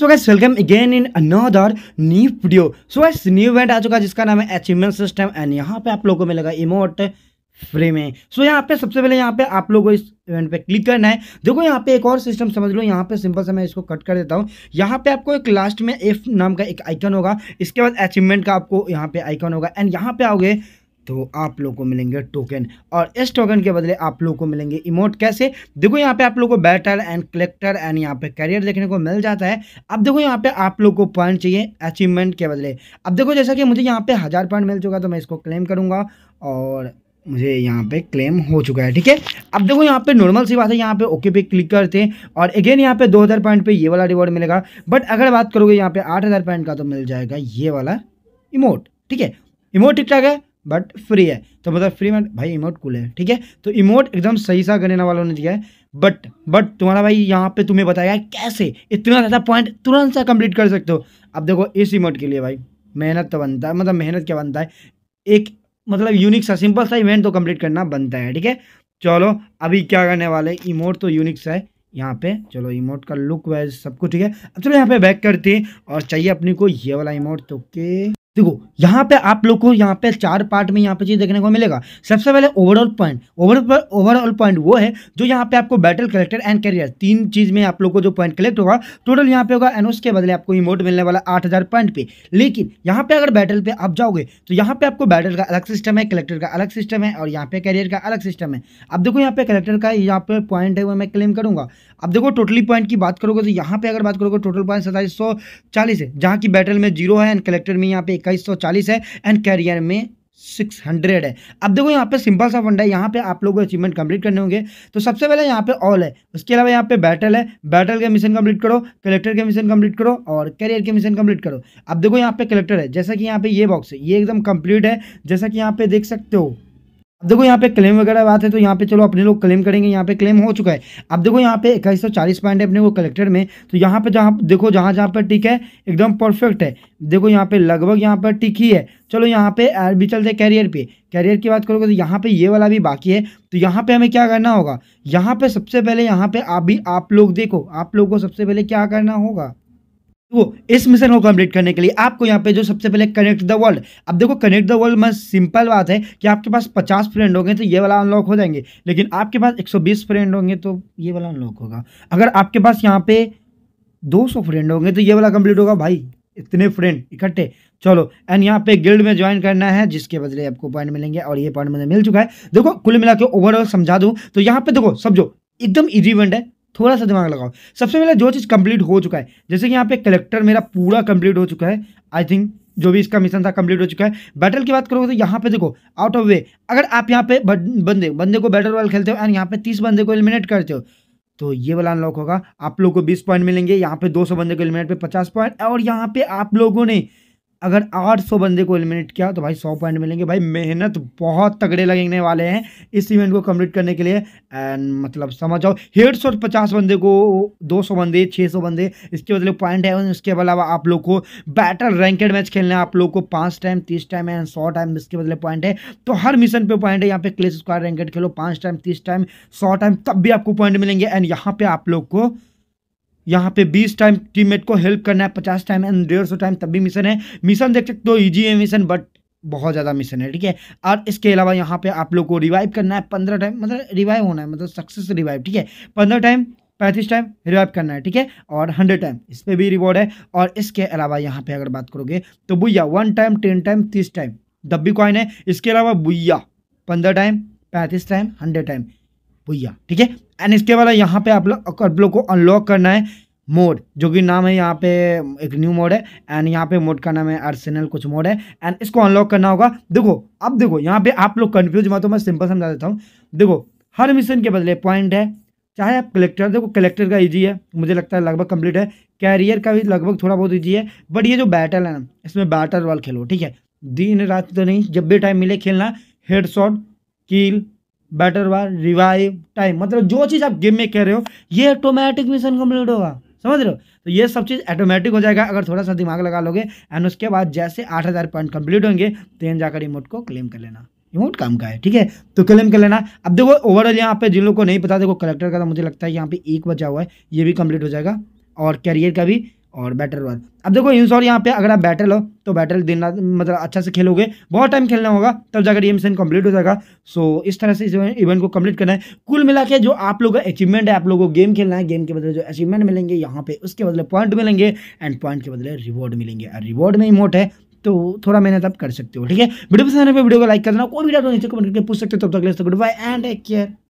so guys welcome again in another new video so guys new event आ चुका है जिसका नाम है अचीवमेंट सिस्टम एंड यहाँ पे आप लोगों को मिलेगा इमोट फ्री में सो so, यहाँ पे सबसे पहले यहाँ पे आप लोगों को इस इवेंट पे क्लिक करना है देखो यहाँ पे एक और सिस्टम समझ लो यहाँ पे सिंपल से मैं इसको कट कर देता हूँ यहाँ पे आपको एक लास्ट में एफ नाम का एक आइकन होगा इसके बाद अचीवमेंट का आपको यहाँ पे आइकन होगा एंड यहाँ पे आओगे तो आप लोग को मिलेंगे टोकन और इस टोकन के बदले आप लोग को मिलेंगे इमोट कैसे देखो यहाँ पे आप लोग को बैटर एंड कलेक्टर एंड यहाँ पे कैरियर देखने को मिल जाता है अब देखो यहाँ पे आप लोग को पॉइंट चाहिए अचीवमेंट के बदले अब देखो जैसा कि मुझे यहाँ पे हज़ार पॉइंट मिल चुका तो मैं इसको क्लेम करूँगा और मुझे यहाँ पे क्लेम हो चुका है ठीक है अब देखो यहाँ पे नॉर्मल सी बात है यहाँ पे ओके पे क्लिक करते हैं और अगेन यहाँ पे 2000 पॉइंट पे ये वाला रिवॉर्ड मिलेगा बट अगर बात करोगे यहाँ पे 8000 पॉइंट का तो मिल जाएगा ये वाला इमोट ठीक है इमोट ठीक ठाक है बट फ्री है तो मतलब फ्री में भाई इमोट कूल है ठीक है तो इमोट एकदम सही सा गने वालों ने दिया है बट बट तुम्हारा भाई यहाँ पे तुम्हें बताया कैसे इतना ज़्यादा पॉइंट तुरंत सा कंप्लीट कर सकते हो अब देखो इस इमोट के लिए भाई मेहनत तो बनता है मतलब मेहनत क्या बनता है एक मतलब यूनिक सा सिंपल सा इवेंट तो कम्प्लीट करना बनता है ठीक है चलो अभी क्या करने वाले इमोट तो यूनिक सा है यहाँ पे चलो इमोट का लुक वाइज सब कुछ ठीक है अब चलो यहाँ पे बैक करते हैं और चाहिए अपने को ये वाला इमोट तो के देखो यहाँ पे आप लोग को यहाँ पे चार पार्ट में यहाँ पे चीज़ देखने को मिलेगा सबसे पहले ओवरऑल पॉइंट ओवरऑल पॉइंट वो है जो यहाँ पे आपको बैटल कलेक्टर एंड कैरियर तीन चीज़ में आप लोग को जो पॉइंट कलेक्ट होगा टोटल यहाँ पे होगा एंड उसके बदले आपको इमोट मिलने वाला आठ हज़ार पॉइंट पे लेकिन यहाँ पे अगर बैटल पे आप जाओगे तो यहाँ पे आपको बैटल का अलग सिस्टम है कलेक्टर का अलग सिस्टम है और यहाँ पे कैरियर का अलग सिस्टम है अब देखो यहाँ पे कलेक्टर का यहाँ पे पॉइंट है वो मैं क्लेम करूँगा अब देखो टोटली पॉइंट की बात करोगे तो यहाँ पे अगर बात करोगे टोटल पॉइंट सताईस सौ चालीस है जहाँ की बैटल में जीरो है एंड कलेक्टर में यहाँ पे इक्कीस सौ चालीस है एंड कैरियर में सिक्स हंड्रेड है अब देखो यहाँ पे सिंपल सा फंड है यहाँ पे आप लोगों को अचीवमेंट कंप्लीट करने होंगे तो सबसे पहले यहाँ पे ऑल है उसके अलावा यहाँ पे बैटल है बैटल के मिशन कंप्लीट करो कलेक्टर के मिशन कंप्लीट करो और कैरियर के मिशन कंप्लीट करो अब देखो यहाँ पे कलेक्टर है जैसा कि यहाँ पे ये बॉक्स है ये एकदम कंप्लीट है जैसा कि यहाँ पे देख सकते हो अब देखो यहाँ पे क्लेम वगैरह बात है तो यहाँ पे चलो अपने लोग क्लेम करेंगे यहाँ पे क्लेम हो चुका है अब देखो यहाँ पे इक्कीस सौ चालीस पॉइंट है अपने वो कलेक्टर में तो यहाँ पे जहाँ देखो जहाँ जहाँ पर टिक है एकदम परफेक्ट है देखो यहाँ पे लगभग यहाँ पर टिक ही है चलो यहाँ पे भी चलते हैं कैरियर पे कैरियर की बात करोगे तो यहाँ पे ये वाला भी बाकी है तो यहाँ पे हमें क्या करना होगा यहाँ पे सबसे पहले यहाँ पे आप भी आप लोग देखो आप लोग को सबसे पहले क्या करना होगा तो इस मिशन को कंप्लीट करने के लिए आपको यहाँ पे जो सबसे पहले कनेक्ट द वर्ल्ड अब देखो कनेक्ट द वर्ल्ड में सिंपल बात है कि आपके पास 50 फ्रेंड होंगे तो ये वाला अनलॉक हो जाएंगे लेकिन आपके पास 120 फ्रेंड होंगे तो ये वाला अनलॉक होगा अगर आपके पास यहाँ पे 200 फ्रेंड होंगे तो ये वाला कंप्लीट होगा भाई इतने फ्रेंड इकट्ठे चलो एंड यहाँ पे गिल्ड में ज्वाइन करना है जिसके बदले आपको पॉइंट मिलेंगे और ये पॉइंट मुझे मिल चुका है देखो कुल मिला के ओवरऑल समझा दूँ तो यहाँ पे देखो समझो एकदम इजी इवेंट है थोड़ा सा दिमाग लगाओ सबसे पहले जो चीज़ कंप्लीट हो चुका है जैसे कि यहाँ पे कलेक्टर मेरा पूरा कंप्लीट हो चुका है आई थिंक जो भी इसका मिशन था कंप्लीट हो चुका है बैटल की बात करोगे तो यहाँ पे देखो आउट ऑफ वे अगर आप यहाँ पे बंदे बंदे को बैटल वाल खेलते हो एंड यहाँ पे तीस बंदे को एलिमिनेट करते हो तो ये वाला अनलॉक होगा आप लोग को बीस पॉइंट मिलेंगे यहाँ पे दो सौ बंदे को एलिमिनेट पे पचास पॉइंट और यहाँ पे आप लोगों ने अगर 800 बंदे को एलिमिनेट किया तो भाई 100 पॉइंट मिलेंगे भाई मेहनत बहुत तगड़े लगने वाले हैं इस इवेंट को कंप्लीट करने के लिए एंड मतलब समझ जाओ हेड सौ पचास बंदे को 200 बंदे 600 बंदे इसके बदले पॉइंट है इसके अलावा आप लोग को बैटल रैंकेड मैच खेलना है आप लोग को पाँच टाइम तीस टाइम एंड सौ टाइम इसके बदले पॉइंट है तो हर मिशन पर पॉइंट है यहाँ पे क्लेस स्क्वायर रैंकेड खेलो पाँच टाइम तीस टाइम सौ टाइम तब भी आपको पॉइंट मिलेंगे एंड यहाँ पर आप लोग को यहाँ पे 20 टाइम टीममेट को हेल्प करना है 50 टाइम एंड डेढ़ सौ टाइम तब भी मिशन है मिशन देख सकते हो ईजी है मिशन बट बहुत ज़्यादा मिशन है ठीक है और इसके अलावा यहाँ पे आप लोग को रिवाइव करना है पंद्रह टाइम मतलब रिवाइव होना है मतलब सक्सेस रिवाइव ठीक है पंद्रह टाइम पैंतीस टाइम रिवाइव करना है ठीक है और हंड्रेड टाइम इस पर भी रिवॉर्ड है और इसके अलावा यहाँ पे अगर बात करोगे तो बुइया वन टाइम टेन टाइम तीस टाइम दब्बी कॉइन है इसके अलावा बुया पंद्रह टाइम पैंतीस टाइम हंड्रेड टाइम भैया ठीक है एंड इसके बाद यहाँ पे आप लोग आप लोग को अनलॉक करना है मोड जो कि नाम है यहाँ पे एक न्यू मोड है एंड यहाँ पे मोड का नाम है आर्सेनल कुछ मोड है एंड इसको अनलॉक करना होगा देखो अब देखो यहाँ पे आप लोग कन्फ्यूज मत हो मैं सिंपल समझा देता हूँ देखो हर मिशन के बदले पॉइंट है चाहे आप कलेक्टर देखो कलेक्टर का ईजी है मुझे लगता है लगभग कंप्लीट है कैरियर का भी लगभग थोड़ा बहुत ईजी है बट ये जो बैटल है ना इसमें बैटल वाल खेलो ठीक है दिन रात तो नहीं जब भी टाइम मिले खेलना हेड शॉट कील बैटर बार रिवाइव टाइम मतलब जो चीज़ आप गेम में कह रहे हो ये ऑटोमेटिक मिशन कंप्लीट होगा समझ रहे हो तो ये सब चीज़ ऑटोमेटिक हो जाएगा अगर थोड़ा सा दिमाग लगा लोगे एंड उसके बाद जैसे आठ हज़ार पॉइंट कंप्लीट होंगे तेन तो जाकर इमोट को क्लेम कर लेना इमोट काम का है ठीक है तो क्लेम कर लेना अब देखो ओवरऑल यहाँ पे जिन लोग को नहीं पता देखो कलेक्टर का तो मुझे लगता है यहाँ पे एक बचा हुआ है ये भी कंप्लीट हो जाएगा और कैरियर का भी और बैटर बाद अब देखो इन और यहाँ पे अगर आप बैटल हो तो बैटल दिन रात मतलब अच्छा से खेलोगे बहुत टाइम खेलना होगा तब जाकर ये मिशन कंप्लीट हो जाएगा सो इस तरह से इस इवेंट को कंप्लीट करना है कुल मिला के जो आप लोगों का अचीवमेंट है आप लोगों को गेम खेलना है गेम के बदले जो अचीवमेंट मिलेंगे यहाँ पे उसके बदले पॉइंट मिलेंगे एंड पॉइंट के बदले रिवॉर्ड मिलेंगे और रिवॉर्ड में इमोट है तो थोड़ा मेहनत आप कर सकते हो ठीक है वीडियो पसंद आने पर वीडियो को लाइक कर देना कोई भी डाउट नीचे कमेंट करके पूछ सकते हो तब तक good bye and take care